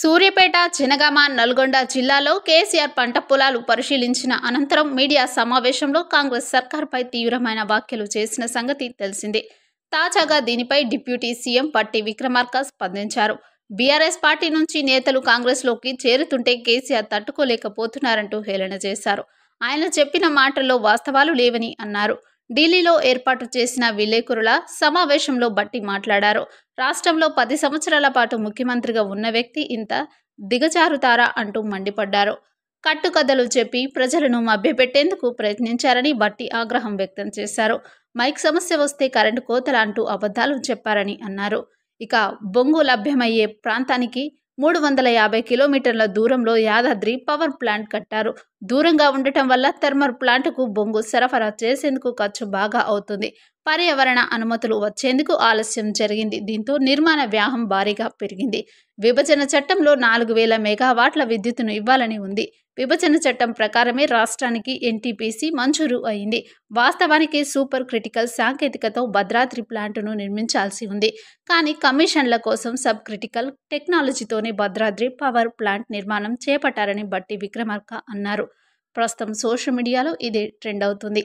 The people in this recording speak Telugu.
సూర్యపేట జనగామ నల్గొండ జిల్లాలో కేసీఆర్ పంట పొలాలు పరిశీలించిన అనంతరం మీడియా సమావేశంలో కాంగ్రెస్ సర్కార్పై తీవ్రమైన వ్యాఖ్యలు చేసిన సంగతి తెలిసిందే తాజాగా దీనిపై డిప్యూటీ సీఎం పట్టి విక్రమార్క స్పందించారు బీఆర్ఎస్ పార్టీ నుంచి నేతలు కాంగ్రెస్లోకి చేరుతుంటే కేసీఆర్ తట్టుకోలేకపోతున్నారంటూ హేళన చేశారు ఆయన చెప్పిన మాటల్లో వాస్తవాలు లేవని అన్నారు ఢిల్లీలో ఏర్పాటు చేసిన విలేకరుల సమావేశంలో బట్టి మాట్లాడారు రాష్ట్రంలో పది సంవత్సరాల పాటు ముఖ్యమంత్రిగా ఉన్న వ్యక్తి ఇంత దిగజారుతారా అంటూ మండిపడ్డారు కట్టుకథలు చెప్పి ప్రజలను మభ్యపెట్టేందుకు ప్రయత్నించారని బట్టి ఆగ్రహం వ్యక్తం చేశారు మైక్ సమస్య వస్తే కరెంటు అంటూ అబద్ధాలు చెప్పారని అన్నారు ఇక బొంగు లభ్యమయ్యే ప్రాంతానికి మూడు వందల యాభై కిలోమీటర్ల దూరంలో యాదాద్రి పవర్ ప్లాంట్ కట్టారు దూరంగా ఉండటం వల్ల థర్మల్ ప్లాంట్కు బొంగు సరఫరా చేసేందుకు ఖర్చు బాగా అవుతుంది పర్యావరణ అనుమతులు వచ్చేందుకు ఆలస్యం జరిగింది దీంతో నిర్మాణ వ్యాహం భారీగా పెరిగింది విభజన చట్టంలో నాలుగు వేల మెగావాట్ల విద్యుత్తును ఇవ్వాలని ఉంది విభజన చట్టం ప్రకారమే రాష్ట్రానికి ఎన్టీపీసీ మంజూరు అయింది వాస్తవానికి సూపర్ క్రిటికల్ సాంకేతికతో భద్రాద్రి ప్లాంటును నిర్మించాల్సి ఉంది కానీ కమిషన్ల కోసం సబ్ క్రిటికల్ టెక్నాలజీతోనే భద్రాద్రి పవర్ ప్లాంట్ నిర్మాణం చేపట్టారని బట్టి విక్రమార్క అన్నారు ప్రస్తుతం సోషల్ మీడియాలో ఇదే ట్రెండ్ అవుతుంది